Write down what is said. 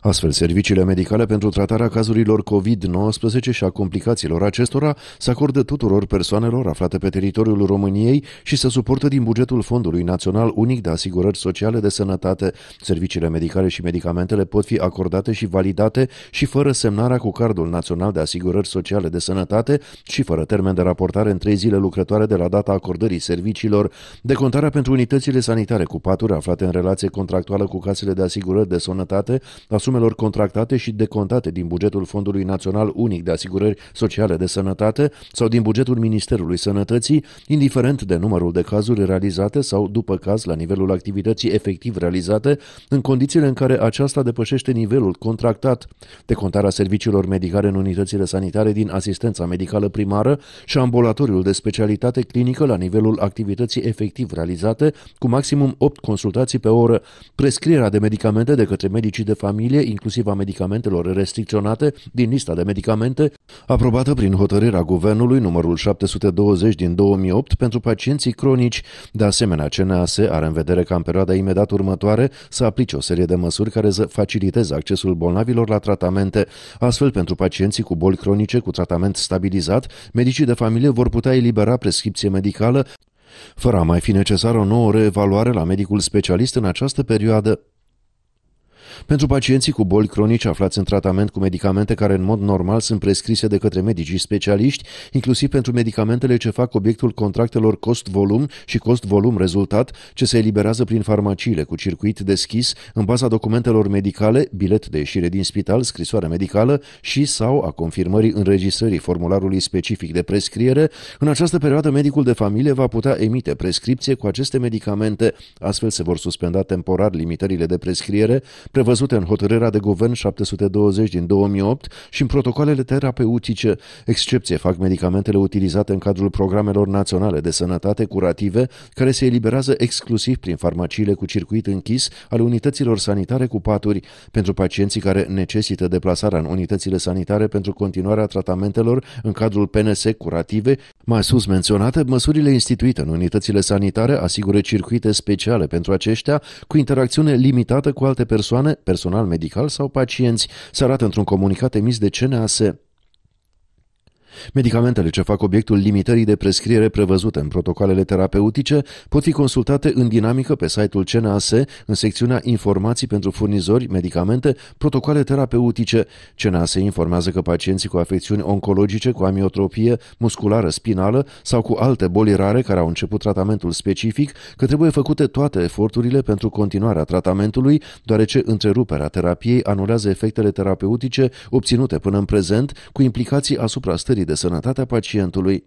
Astfel, serviciile medicale pentru tratarea cazurilor COVID-19 și a complicațiilor acestora se acordă tuturor persoanelor aflate pe teritoriul României și se suportă din bugetul Fondului Național Unic de Asigurări Sociale de Sănătate. Serviciile medicale și medicamentele pot fi acordate și validate și fără semnarea cu Cardul Național de Asigurări Sociale de Sănătate și fără termen de raportare în trei zile lucrătoare de la data acordării serviciilor, decontarea pentru unitățile sanitare cu paturi aflate în relație contractuală cu casele de asigurări de sănătate, asupra sumelor contractate și decontate din bugetul Fondului Național Unic de Asigurări Sociale de Sănătate sau din bugetul Ministerului Sănătății, indiferent de numărul de cazuri realizate sau, după caz, la nivelul activității efectiv realizate, în condițiile în care aceasta depășește nivelul contractat, decontarea serviciilor medicale în unitățile sanitare din asistența medicală primară și ambulatoriul de specialitate clinică la nivelul activității efectiv realizate, cu maximum 8 consultații pe oră, prescrierea de medicamente de către medicii de familie familie, inclusiv a medicamentelor restricționate din lista de medicamente aprobată prin hotărârea Guvernului numărul 720 din 2008 pentru pacienții cronici. De asemenea, CNAS are în vedere ca în perioada imediat următoare să aplice o serie de măsuri care să faciliteze accesul bolnavilor la tratamente. Astfel, pentru pacienții cu boli cronice cu tratament stabilizat, medicii de familie vor putea elibera prescripție medicală fără a mai fi necesară o nouă reevaluare la medicul specialist în această perioadă. Pentru pacienții cu boli cronice aflați în tratament cu medicamente care în mod normal sunt prescrise de către medicii specialiști, inclusiv pentru medicamentele ce fac obiectul contractelor cost-volum și cost-volum rezultat, ce se eliberează prin farmaciile cu circuit deschis în baza documentelor medicale, bilet de ieșire din spital, scrisoare medicală și sau a confirmării înregistrării formularului specific de prescriere, în această perioadă medicul de familie va putea emite prescripție cu aceste medicamente. Astfel se vor suspenda temporar limitările de prescriere, prevăzute în hotărârea de guvern 720 din 2008 și în protocoalele terapeutice. Excepție fac medicamentele utilizate în cadrul programelor naționale de sănătate curative, care se eliberează exclusiv prin farmaciile cu circuit închis ale unităților sanitare cu paturi pentru pacienții care necesită deplasarea în unitățile sanitare pentru continuarea tratamentelor în cadrul PNS curative. Mai sus menționate, măsurile instituite în unitățile sanitare asigură circuite speciale pentru aceștia cu interacțiune limitată cu alte persoane personal medical sau pacienți, se arată într-un comunicat emis de CNAS. Medicamentele ce fac obiectul limitării de prescriere prevăzute în protocoalele terapeutice pot fi consultate în dinamică pe site-ul CNAS în secțiunea Informații pentru furnizori, medicamente, protocoale terapeutice. CNAS informează că pacienții cu afecțiuni oncologice, cu amiotropie musculară spinală sau cu alte boli rare care au început tratamentul specific, că trebuie făcute toate eforturile pentru continuarea tratamentului, deoarece întreruperea terapiei anulează efectele terapeutice obținute până în prezent, cu implicații asupra stării de sănătatea pacientului